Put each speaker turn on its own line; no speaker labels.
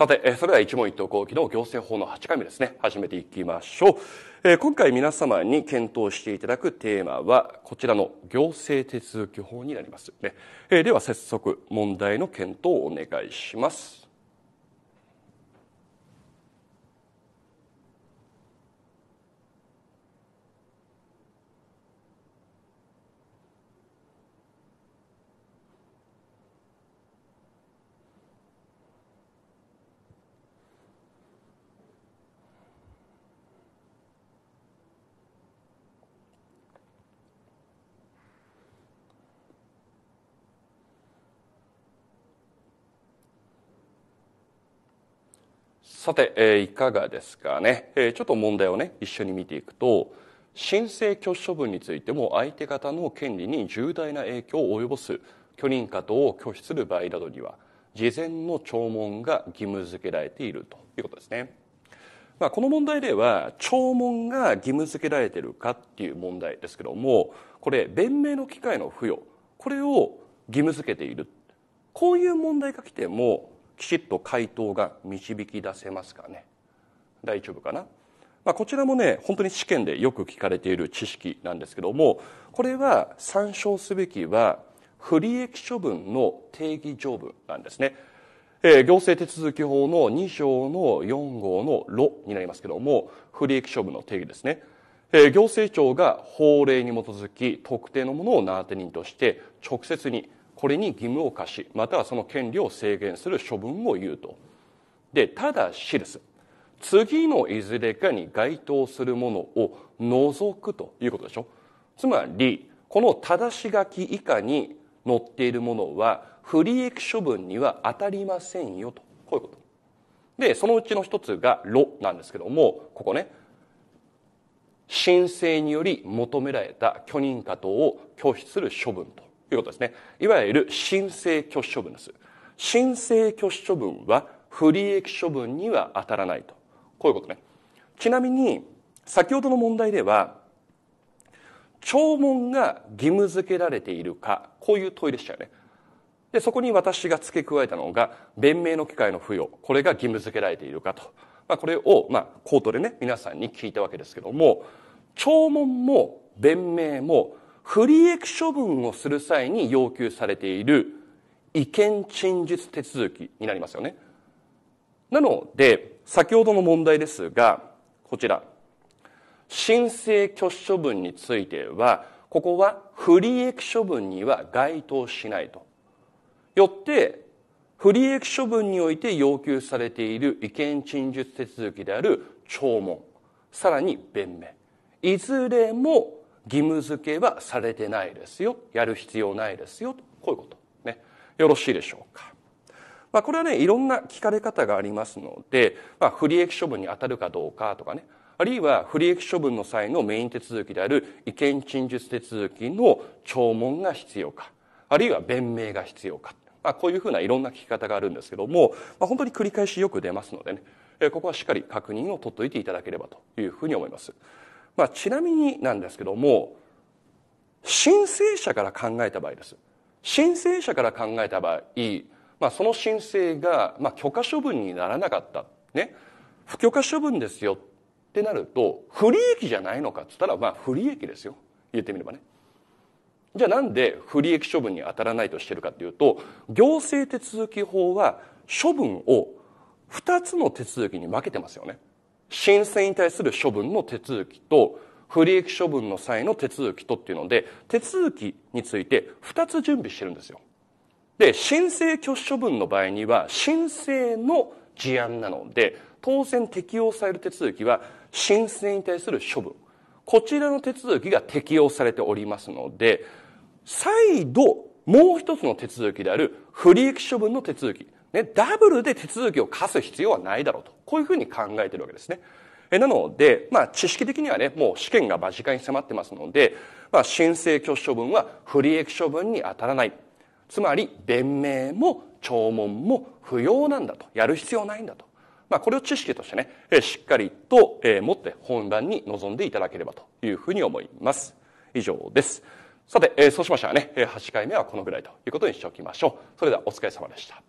さて、それでは一問一答後期の行政法の8回目ですね、始めていきましょう。今回皆様に検討していただくテーマは、こちらの行政手続き法になりますね。では、早速問題の検討をお願いします。さて、えー、いかがですかね、えー、ちょっと問題をね一緒に見ていくと申請拒否処分についても相手方の権利に重大な影響を及ぼす許認可等を拒否する場合などには事前の聴聞が義務付けられているということですね、まあ、この問題では聴聞が義務付けられているかっていう問題ですけどもこれ弁明の機会の付与これを義務付けているこういう問題が来てもきちっと回答が導き出せますかね大丈夫かな、まあ、こちらもね本当に試験でよく聞かれている知識なんですけどもこれは参照すべきは不利益処分の定義条文なんですね、えー、行政手続法の2条の4号の炉になりますけども不利益処分の定義ですね行政庁が法令に基づき特定のものを名当て人として直接にこれに義務を課しまたはその権利を制限する処分を言うとでただしです次のいずれかに該当するものを除くということでしょつまりこの正し書き以下に載っているものは不利益処分には当たりませんよとこういうことでそのうちの一つが「ろ」なんですけどもここね申請により求められた許認可等を拒否する処分とということですね。いわゆる申請拒否処分です。申請拒否処分は不利益処分には当たらないと。こういうことね。ちなみに、先ほどの問題では、聴聞が義務付けられているか、こういう問いでしたよね。で、そこに私が付け加えたのが、弁明の機会の付与。これが義務付けられているかと。まあ、これを、まあ、口頭でね、皆さんに聞いたわけですけども、聴聞も弁明も不利益処分をする際に要求されている意見陳述手続きになりますよね。なので、先ほどの問題ですが、こちら。申請拒否処分については、ここは不利益処分には該当しないと。よって、不利益処分において要求されている意見陳述手続きである聴聞、さらに弁明。いずれも義務付けはされてないですよ。やる必要ないですよ。とこういうこと。ね。よろしいでしょうか。まあ、これはね、いろんな聞かれ方がありますので、まあ、不利益処分に当たるかどうかとかね。あるいは不利益処分の際のメイン手続きである意見陳述手続きの聴聞が必要か。あるいは弁明が必要か。まあ、こういうふうないろんな聞き方があるんですけども、まあ、本当に繰り返しよく出ますのでね、ここはしっかり確認を取っておいていただければというふうに思います。まあ、ちなみになんですけども申請者から考えた場合です申請者から考えた場合、まあ、その申請が、まあ、許可処分にならなかった、ね、不許可処分ですよってなると不利益じゃないのかっつったらまあ不利益ですよ言ってみればね。じゃあなんで不利益処分に当たらないとしてるかというと行政手続き法は処分を2つの手続きに分けてますよね。申請に対する処分の手続きと、不利益処分の際の手続きとっていうので、手続きについて2つ準備してるんですよ。で、申請拒否処分の場合には、申請の事案なので、当然適用される手続きは、申請に対する処分。こちらの手続きが適用されておりますので、再度、もう一つの手続きである不利益処分の手続き。ね、ダブルで手続きを課す必要はないだろうと。こういうふうに考えてるわけですね。えなので、まあ、知識的にはね、もう試験が間近に迫ってますので、まあ、申請拒否処分は不利益処分に当たらない。つまり、弁明も聴聞も不要なんだと。やる必要ないんだと。まあ、これを知識としてね、えしっかりと、え持って本番に臨んでいただければというふうに思います。以上です。さて、えそうしましたらね、8回目はこのぐらいということにしておきましょう。それではお疲れ様でした。